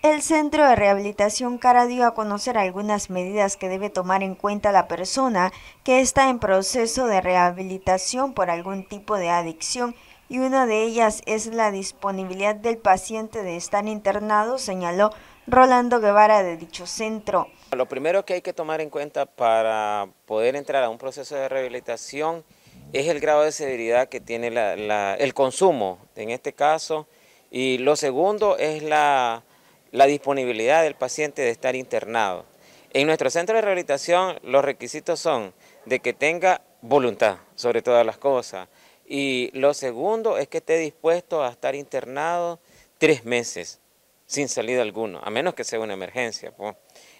El Centro de Rehabilitación Cara dio a conocer algunas medidas que debe tomar en cuenta la persona que está en proceso de rehabilitación por algún tipo de adicción y una de ellas es la disponibilidad del paciente de estar internado, señaló Rolando Guevara de dicho centro. Lo primero que hay que tomar en cuenta para poder entrar a un proceso de rehabilitación es el grado de severidad que tiene el consumo, en este caso, y lo segundo es la la disponibilidad del paciente de estar internado. En nuestro centro de rehabilitación los requisitos son de que tenga voluntad sobre todas las cosas y lo segundo es que esté dispuesto a estar internado tres meses sin salida alguna, a menos que sea una emergencia.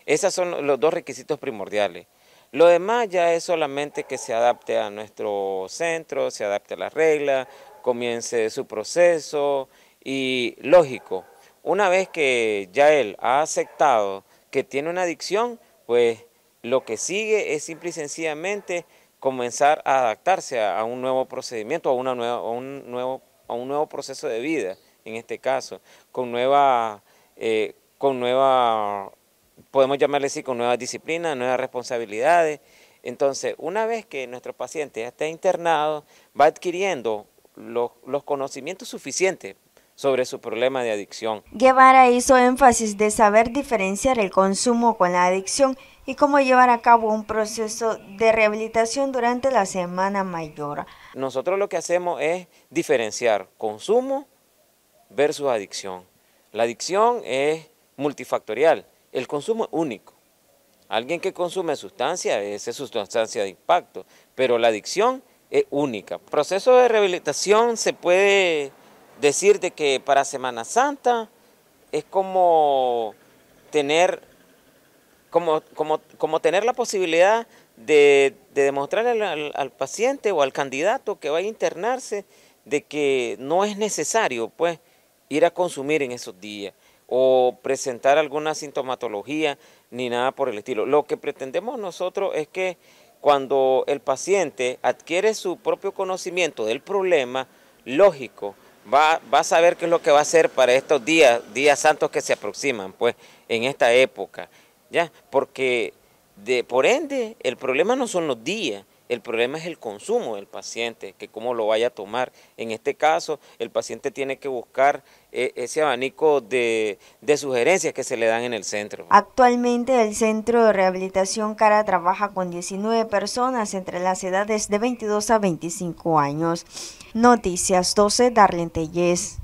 Esos son los dos requisitos primordiales. Lo demás ya es solamente que se adapte a nuestro centro, se adapte a las reglas, comience su proceso y lógico, una vez que ya él ha aceptado que tiene una adicción, pues lo que sigue es simple y sencillamente comenzar a adaptarse a, un nuevo procedimiento, a, una nueva, un nuevo, a un nuevo proceso de vida, en este caso, con nueva, eh, con nueva podemos llamarle así, con nuevas disciplinas, nuevas responsabilidades. Entonces, una vez que nuestro paciente ya está internado, va adquiriendo los conocimientos suficientes sobre su problema de adicción. Guevara hizo énfasis de saber diferenciar el consumo con la adicción y cómo llevar a cabo un proceso de rehabilitación durante la Semana Mayor. Nosotros lo que hacemos es diferenciar consumo versus adicción. La adicción es multifactorial, el consumo es único. Alguien que consume sustancia, esa es sustancia de impacto, pero la adicción es única. El proceso de rehabilitación se puede de que para Semana Santa es como tener, como, tener la posibilidad de, demostrar demostrarle al, al, paciente o al candidato que va a internarse de que no es necesario pues ir a consumir en esos días o presentar alguna sintomatología ni nada por el estilo. Lo que pretendemos nosotros es que cuando el paciente adquiere su propio conocimiento del problema lógico, va, a saber qué es lo que va a hacer para estos días, días santos que se aproximan, pues, en esta época, ¿ya? Porque, de, por ende, el problema no son los días, el problema es el consumo del paciente, que cómo lo vaya a tomar. En este caso, el paciente tiene que buscar eh, ese abanico de, sugerencias que se le dan en el centro. Actualmente el Centro de Rehabilitación Cara trabaja con 19 personas entre las edades de 22 a 25 años. Noticias 12, Darlene Tellez.